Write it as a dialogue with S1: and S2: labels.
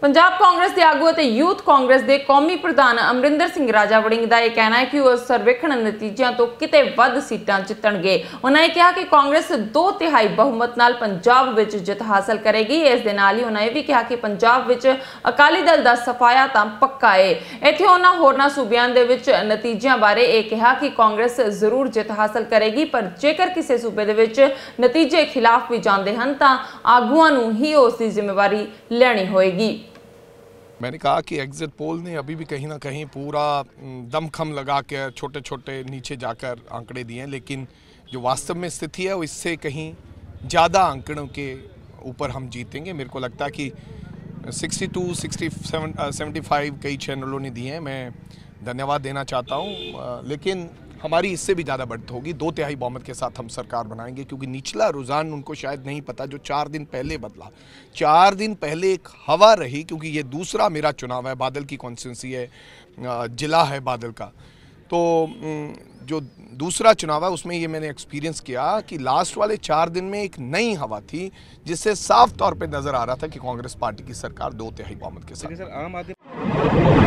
S1: ਪੰਜਾਬ ਕਾਂਗਰਸ ਦੇ ਆਗੂ ਅਤੇ ਯੂਥ ਕਾਂਗਰਸ ਦੇ ਕੌਮੀ ਪ੍ਰਧਾਨ ਅਮਰਿੰਦਰ ਸਿੰਘ ਰਾਜਾ ਵੜਿੰਗ ਦਾ ਇਹ ਕਹਿਣਾ ਹੈ ਕਿ ਉਹ ਸਰਵੇਖਣ ਨਤੀਜਿਆਂ ਤੋਂ ਕਿਤੇ ਵੱਧ ਸੀਟਾਂ ਜਿੱਤਣਗੇ ਉਹਨਾਂ ਨੇ ਕਿਹਾ ਕਿ ਕਾਂਗਰਸ 2 ਤਿਹਾਈ ਬਹੁਮਤ ਨਾਲ ਪੰਜਾਬ ਵਿੱਚ ਜਿੱਤ ਹਾਸਲ ਕਰੇਗੀ ਇਸ ਦੇ ਨਾਲ ਹੀ ਉਹਨਾਂ ਇਹ ਵੀ ਕਿਹਾ ਕਿ ਪੰਜਾਬ ਵਿੱਚ ਅਕਾਲੀ ਦਲ ਦਾ ਸਫਾਇਆ ਤਾਂ ਪੱਕਾ ਹੈ ਇੱਥੇ ਉਹਨਾਂ ਹੋਰਨਾਂ ਸੂਬਿਆਂ ਦੇ ਵਿੱਚ ਨਤੀਜਿਆਂ ਬਾਰੇ ਇਹ ਕਿਹਾ ਕਿ ਕਾਂਗਰਸ ਜ਼ਰੂਰ ਜਿੱਤ ਹਾਸਲ ਕਰੇਗੀ ਪਰ ਜੇਕਰ ਕਿਸੇ ਸੂਬੇ ਦੇ ਵਿੱਚ ਨਤੀਜੇ ਖਿਲਾਫ ਵੀ ਜਾਂਦੇ ਹਨ ਤਾਂ ਆਗੂਆਂ ਨੂੰ ਹੀ ਉਸ ਦੀ ਜ਼ਿੰਮੇਵਾਰੀ ਲੈਣੀ ਹੋਏਗੀ
S2: मैंने कहा कि एग्जिट पोल ने अभी भी कहीं ना कहीं पूरा दमखम लगा कर छोटे छोटे नीचे जाकर आंकड़े दिए हैं लेकिन जो वास्तव में स्थिति है इससे कहीं ज़्यादा आंकड़ों के ऊपर हम जीतेंगे मेरे को लगता है कि 62, 67, 75 कई चैनलों ने दिए हैं मैं धन्यवाद देना चाहता हूँ लेकिन हमारी इससे भी ज़्यादा बढ़त होगी दो तिहाई बहुमत के साथ हम सरकार बनाएंगे क्योंकि निचला रुझान उनको शायद नहीं पता जो चार दिन पहले बदला चार दिन पहले एक हवा रही क्योंकि ये दूसरा मेरा चुनाव है बादल की कॉन्स्टिटेंसी है जिला है बादल का तो जो दूसरा चुनाव है उसमें ये मैंने एक्सपीरियंस किया कि लास्ट वाले चार दिन में एक नई हवा थी जिससे साफ तौर पर नज़र आ रहा था कि कांग्रेस पार्टी की सरकार दो तिहाई बहुमत के साथ सर आम आदमी